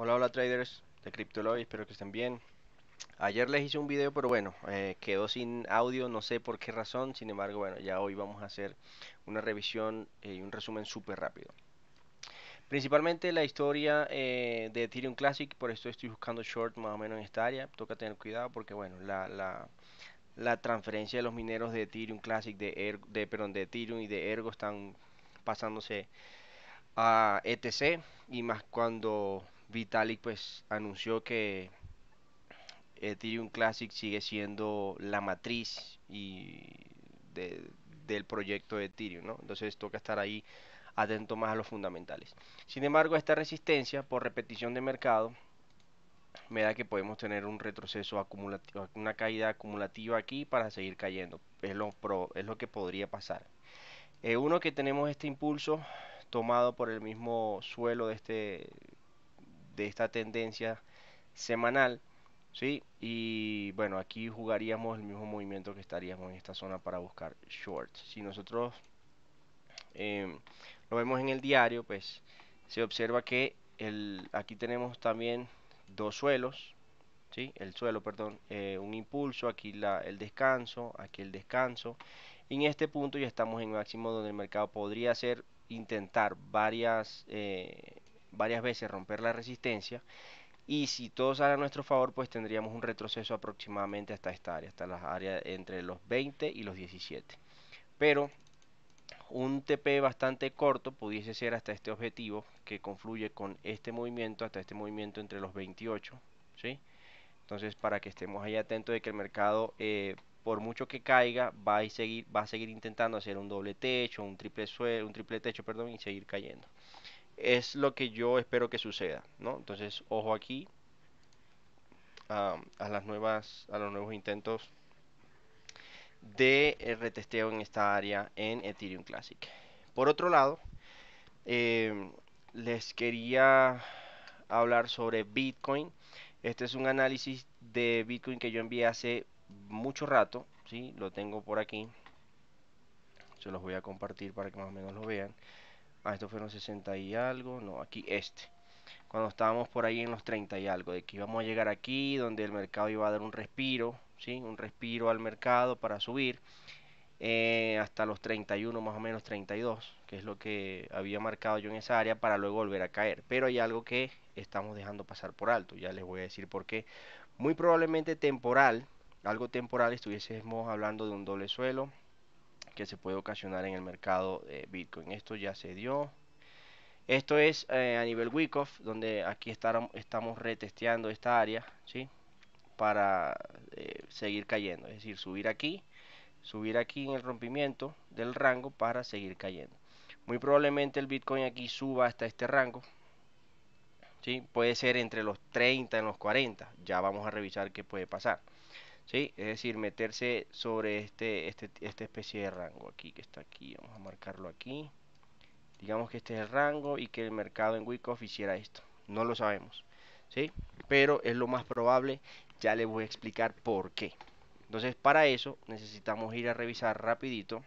Hola, hola traders de CryptoLoy, espero que estén bien. Ayer les hice un video, pero bueno, eh, quedó sin audio, no sé por qué razón. Sin embargo, bueno, ya hoy vamos a hacer una revisión eh, y un resumen súper rápido. Principalmente la historia eh, de Ethereum Classic, por esto estoy buscando short más o menos en esta área. Toca tener cuidado porque, bueno, la, transferencia de los mineros de Ethereum Classic, er, de, perdón, de Ethereum y de Ergo están pasándose a ETC y más cuando Vitalik pues anunció que Ethereum Classic sigue siendo la matriz y del proyecto de Ethereum, ¿no? Entonces toca estar ahí atento más a los fundamentales. Sin embargo, esta resistencia por repetición de mercado me da que podemos tener un retroceso acumulativo, una caída acumulativa aquí para seguir cayendo. Es lo, es lo que podría pasar. Eh, uno que tenemos este impulso tomado por el mismo suelo de este de esta tendencia semanal. ¿sí? Y bueno, aquí jugaríamos el mismo movimiento que estaríamos en esta zona para buscar shorts. Si nosotros em, lo vemos en el diario, pues se observa que el, aquí tenemos también dos suelos. ¿sí? El suelo, perdón, eh, un impulso, aquí la, el descanso, aquí el descanso. Y en este punto ya estamos en máximo donde el mercado podría hacer intentar varias eh, varias veces romper la resistencia y si todo sale a nuestro favor pues tendríamos un retroceso aproximadamente hasta esta área, hasta las áreas entre los 20 y los 17. Pero un TP bastante corto pudiese ser hasta este objetivo que confluye con este movimiento, hasta este movimiento entre los 28, ¿sí? Entonces para que estemos ahí atentos de que el mercado eh, por mucho que caiga, va a seguir, va a seguir intentando hacer un doble techo, un triple un triple techo, perdón, y seguir cayendo es lo que yo espero que suceda, ¿no? Entonces, ojo aquí a las nuevas, a los nuevos intentos de eh, retesteo en esta área en Ethereum Classic. Por otro lado, em, les quería hablar sobre Bitcoin. Este es un análisis de Bitcoin que yo envié hace mucho rato, ¿sí? Lo tengo por aquí. Se los voy a compartir para que más o menos lo vean. Ah, estos fueron 60 y algo. No, aquí este. Cuando estábamos por ahí en los 30 y algo. De que íbamos a llegar aquí, donde el mercado iba a dar un respiro. ¿sí? Un respiro al mercado para subir. Eh, hasta los 31, más o menos 32. Que es lo que había marcado yo en esa área para luego volver a caer. Pero hay algo que estamos dejando pasar por alto. Ya les voy a decir por qué. Muy probablemente temporal. Algo temporal estuviésemos hablando de un doble suelo que se puede ocasionar en el mercado de Bitcoin. Esto ya se dio. Esto es eh, a nivel Wyckoff, donde aquí estamos retesteando esta área, ¿sí? Para eh, seguir cayendo, es decir, subir aquí, subir aquí en el rompimiento del rango para seguir cayendo. Muy probablemente el Bitcoin aquí suba hasta este rango, ¿sí? Puede ser entre los 30 y los 40, ya vamos a revisar qué puede pasar. ¿sí? Es decir, meterse sobre este, este, esta especie de rango aquí que está aquí. Vamos a marcarlo aquí. Digamos que este es el rango y que el mercado en Wyckoff hiciera esto. No lo sabemos, ¿sí? Pero es lo más probable. Ya les voy a explicar por qué. Entonces, para eso necesitamos ir a revisar rapidito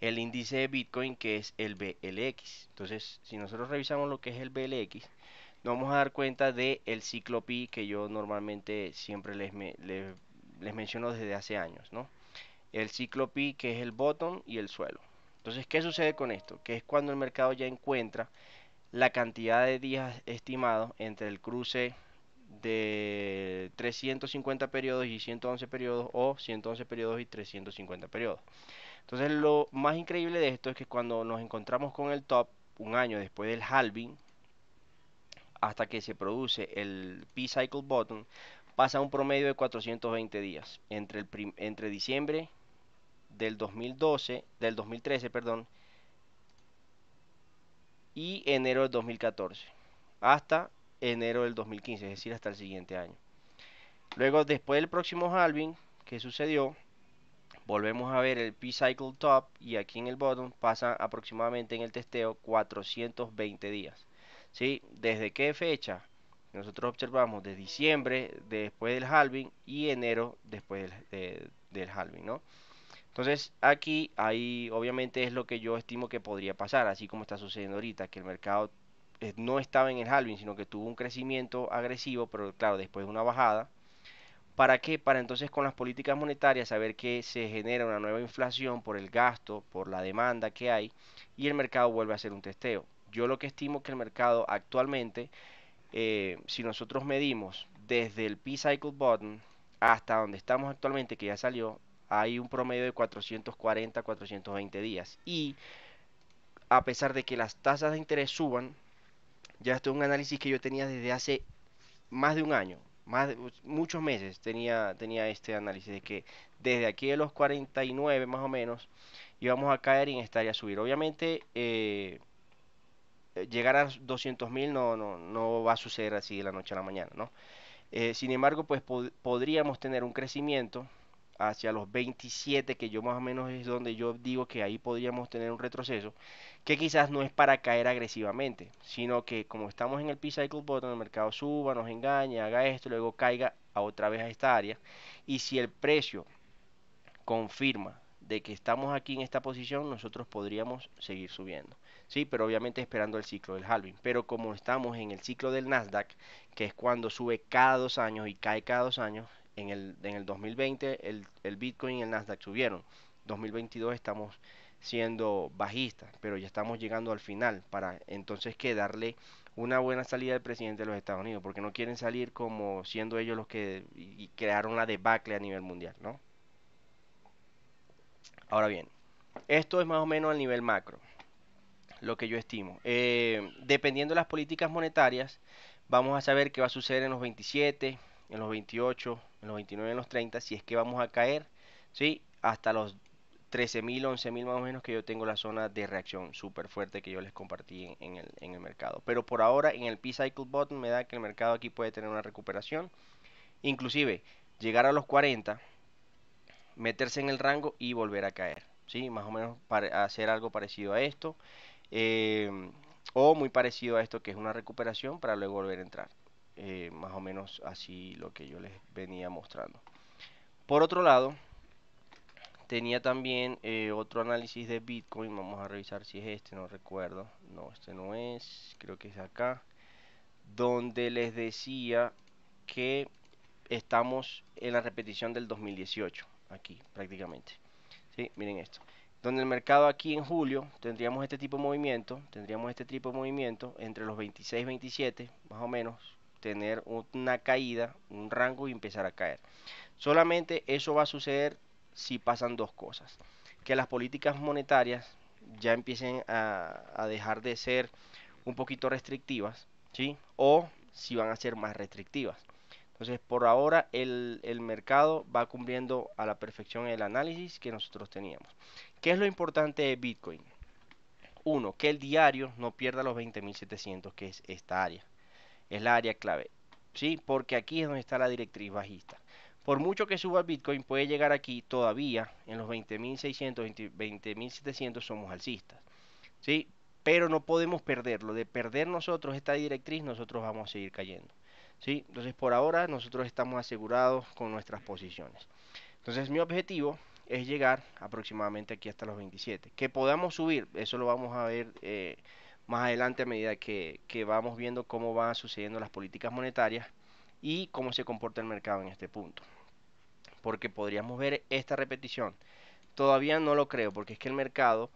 el índice de Bitcoin que es el BLX. Entonces, si nosotros revisamos lo que es el BLX, nos vamos a dar cuenta del el ciclo pi que yo normalmente siempre les, les, menciono desde hace años, ¿no? El ciclo pi que es el bottom y el suelo. Entonces, ¿qué sucede con esto? Que es cuando el mercado ya encuentra la cantidad de días estimados entre el cruce de 350 periodos y 111 periodos o 111 periodos y 350 periodos. Entonces lo más increíble de esto es que cuando nos encontramos con el top un año después del halving, hasta que se produce el P-Cycle Bottom, pasa un promedio de 420 días entre, el entre diciembre del 2012, del 2013, perdón, y enero del 2014, hasta enero del 2015, es decir, hasta el siguiente año. Luego, después del próximo halving que sucedió, volvemos a ver el P-Cycle Top y aquí en el bottom pasa aproximadamente en el testeo 420 días. ¿sí? ¿Desde qué fecha? Nosotros observamos de diciembre después del halving y enero después del, halving, ¿no? Entonces aquí ahí obviamente es lo que yo estimo que podría pasar, así como está sucediendo ahorita, que el mercado eh, no estaba en el halving, sino que tuvo un crecimiento agresivo, pero claro, después de una bajada. ¿Para qué? Para entonces con las políticas monetarias saber que se genera una nueva inflación por el gasto, por la demanda que hay, y el mercado vuelve a hacer un testeo. Yo lo que estimo que el mercado actualmente, eh, si nosotros medimos desde el P-Cycle Button hasta donde estamos actualmente, que ya salió, hay un promedio de 440, 420 días. Y a pesar de que las tasas de interés suban, ya esto es un análisis que yo tenía desde hace más de un año, más muchos meses tenía, tenía este análisis de que desde aquí de los 49 más o menos íbamos a caer y en esta área a subir. Obviamente eh, eh, llegar a 200 mil no, no, no, va a suceder así de la noche a la mañana, ¿no? Eh, sin embargo, pues podríamos tener un crecimiento hacia los 27, que yo más o menos es donde yo digo que ahí podríamos tener un retroceso, que quizás no es para caer agresivamente, sino que como estamos en el P-Cycle Bottom, el mercado suba, nos engaña, haga esto, luego caiga a otra vez a esta área, y si el precio confirma de que estamos aquí en esta posición, nosotros podríamos seguir subiendo. ¿sí? pero obviamente esperando el ciclo del halving. Pero como estamos en el ciclo del Nasdaq, que es cuando sube cada dos años y cae cada dos años, en el, en el 2020 el, el Bitcoin y el Nasdaq subieron. 2022 estamos siendo bajistas, pero ya estamos llegando al final para entonces que darle una buena salida Al presidente de los Estados Unidos, porque no quieren salir como siendo ellos los que crearon la debacle a nivel mundial, ¿no? Ahora bien, esto es más o menos al nivel macro lo que yo estimo. Eh, dependiendo de las políticas monetarias, vamos a saber qué va a suceder en los 27, en los 28, en los 29, en los 30, si es que vamos a caer, ¿sí? Hasta los 13.000, 11.000 más o menos que yo tengo la zona de reacción súper fuerte que yo les compartí en el, mercado. Pero por ahora en el P-Cycle Button me da que el mercado aquí puede tener una recuperación. Inclusive llegar a los 40, meterse en el rango y volver a caer. ¿sí? Más o menos para hacer algo parecido a esto. Em, o muy parecido a esto que es una recuperación para luego volver a entrar. Eh, más o menos así lo que yo les venía mostrando. Por otro lado, tenía también eh, otro análisis de Bitcoin. Vamos a revisar si es este, no recuerdo. No, este no es. Creo que es acá. Donde les decía que estamos en la repetición del 2018. Aquí, prácticamente. ¿Sí? Miren esto donde el mercado aquí en julio tendríamos este tipo de movimiento, tendríamos este tipo de movimiento entre los 26 27 más o menos, tener una caída, un rango y empezar a caer. Solamente eso va a suceder si pasan dos cosas, que las políticas monetarias ya empiecen a, dejar de ser un poquito restrictivas, ¿sí? O si van a ser más restrictivas. Entonces, por ahora el, mercado va cumpliendo a la perfección el análisis que nosotros teníamos. ¿Qué es lo importante de Bitcoin? Uno, que el diario no pierda los 20.700, que es esta área. Es la área clave. ¿Sí? Porque aquí es donde está la directriz bajista. Por mucho que suba Bitcoin, puede llegar aquí todavía en los 20.600, 20.700 somos alcistas. ¿Sí? Pero no podemos perderlo. De perder nosotros esta directriz, nosotros vamos a seguir cayendo. Entonces por ahora nosotros estamos asegurados con nuestras posiciones. Entonces mi objetivo es llegar aproximadamente aquí hasta los 27. Que podamos subir, eso lo vamos a ver eh, más adelante a medida que, vamos viendo cómo van sucediendo las políticas monetarias y cómo se comporta el mercado en este punto. Porque podríamos ver esta repetición. Todavía no lo creo, porque es que el mercado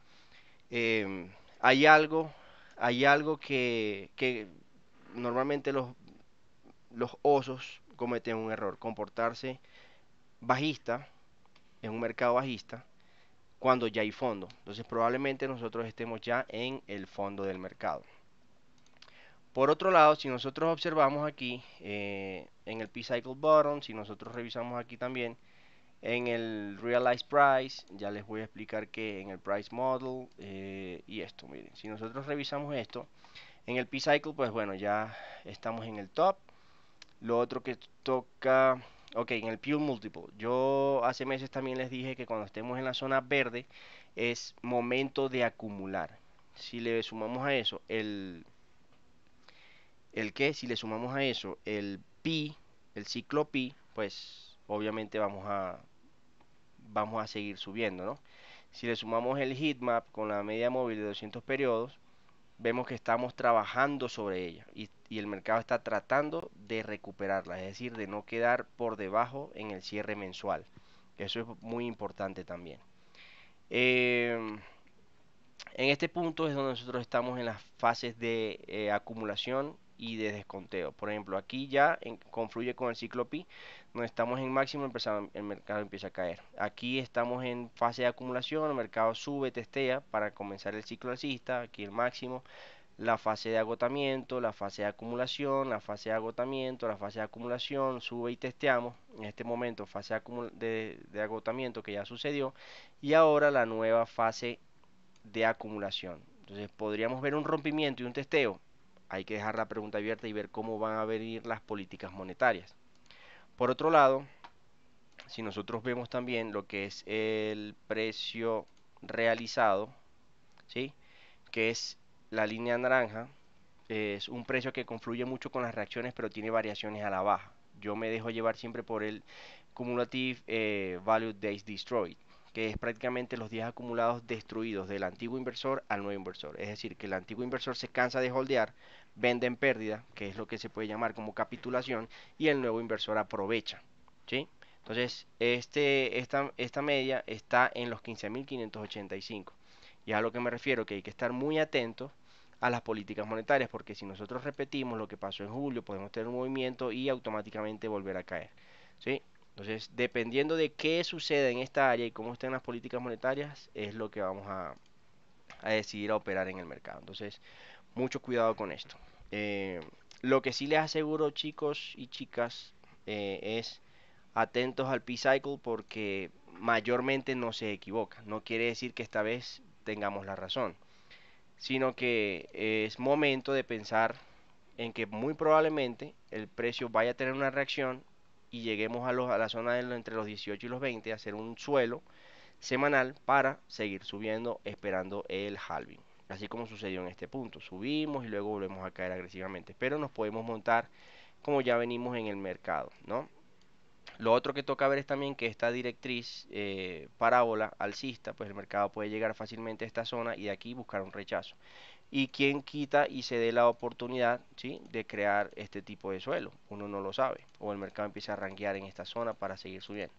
eh, hay algo, hay algo que, que normalmente los los osos cometen un error, comportarse bajista en un mercado bajista cuando ya hay fondo. Entonces probablemente nosotros estemos ya en el fondo del mercado. Por otro lado, si nosotros observamos aquí eh, en el P-Cycle Bottom, si nosotros revisamos aquí también en el Realized Price, ya les voy a explicar que en el Price Model eh, y esto, miren, si nosotros revisamos esto, en el P-Cycle, pues bueno, ya estamos en el top, lo otro que toca, ok, en el Pure Multiple. Yo hace meses también les dije que cuando estemos en la zona verde es momento de acumular. Si le sumamos a eso el... ¿El que Si le sumamos a eso el pi, el ciclo pi, pues obviamente vamos a, vamos a seguir subiendo, ¿no? Si le sumamos el heatmap con la media móvil de 200 periodos, vemos que estamos trabajando sobre ella y, el mercado está tratando de recuperarla, es decir, de no quedar por debajo en el cierre mensual. Eso es muy importante también. Em, en este punto es donde nosotros estamos en las fases de eh, acumulación y de desconteo. Por ejemplo, aquí ya confluye con el ciclo Pi, no estamos en máximo, el mercado empieza a caer. Aquí estamos en fase de acumulación, el mercado sube, testea para comenzar el ciclo alcista, aquí el máximo, la fase de agotamiento, la fase de acumulación, la fase de agotamiento, la fase de acumulación, sube y testeamos. En este momento fase de agotamiento que ya sucedió y ahora la nueva fase de acumulación. Entonces podríamos ver un rompimiento y un testeo. Hay que dejar la pregunta abierta y ver cómo van a venir las políticas monetarias. Por otro lado, si nosotros vemos también lo que es el precio realizado, ¿sí? que es la línea naranja, es un precio que confluye mucho con las reacciones, pero tiene variaciones a la baja. Yo me dejo llevar siempre por el Cumulative eh, Value Days Destroyed, que es prácticamente los días acumulados destruidos del antiguo inversor al nuevo inversor. Es decir, que el antiguo inversor se cansa de holdear, vende en pérdida, que es lo que se puede llamar como capitulación, y el nuevo inversor aprovecha. ¿sí? Entonces, este, esta, esta media está en los 15.585. Y a lo que me refiero, que hay que estar muy atentos a las políticas monetarias, porque si nosotros repetimos lo que pasó en julio, podemos tener un movimiento y automáticamente volver a caer. ¿sí? Entonces, dependiendo de qué suceda en esta área y cómo estén las políticas monetarias, es lo que vamos a, a decidir a operar en el mercado. Entonces, mucho cuidado con esto. Eh, lo que sí les aseguro, chicos y chicas, eh, es atentos al P-Cycle porque mayormente no se equivoca. No quiere decir que esta vez tengamos la razón, sino que es momento de pensar en que muy probablemente el precio vaya a tener una reacción y lleguemos a, a la zona de, entre los 18 y los 20 a hacer un suelo semanal para seguir subiendo esperando el halving así como sucedió en este punto. Subimos y luego volvemos a caer agresivamente, pero nos podemos montar como ya venimos en el mercado, ¿no? Lo otro que toca ver es también que esta directriz eh, parábola alcista, pues el mercado puede llegar fácilmente a esta zona y de aquí buscar un rechazo. Y quien quita y se dé la oportunidad ¿sí? de crear este tipo de suelo, uno no lo sabe, o el mercado empieza a ranquear en esta zona para seguir subiendo.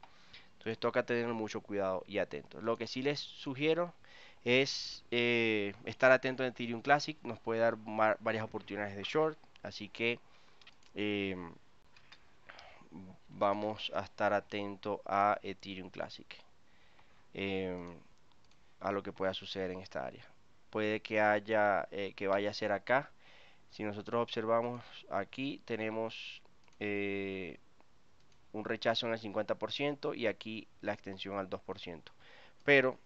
Entonces toca tener mucho cuidado y atento. Lo que sí les sugiero es eh, estar atento en Ethereum Classic, nos puede dar varias oportunidades de short, así que eh, vamos a estar atento a Ethereum Classic, eh, a lo que pueda suceder en esta área. Puede que haya, que vaya a ser acá. Si nosotros observamos aquí, tenemos un rechazo en el 50% y aquí la extensión al 2%. Pero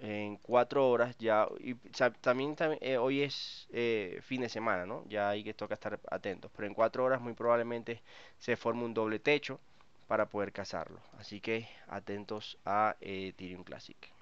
en cuatro horas ya y también, eh, hoy es eh, fin de semana no ya hay que toca estar atentos pero en cuatro horas muy probablemente se forme un doble techo para poder cazarlo así que atentos a eh, Tyrion Classic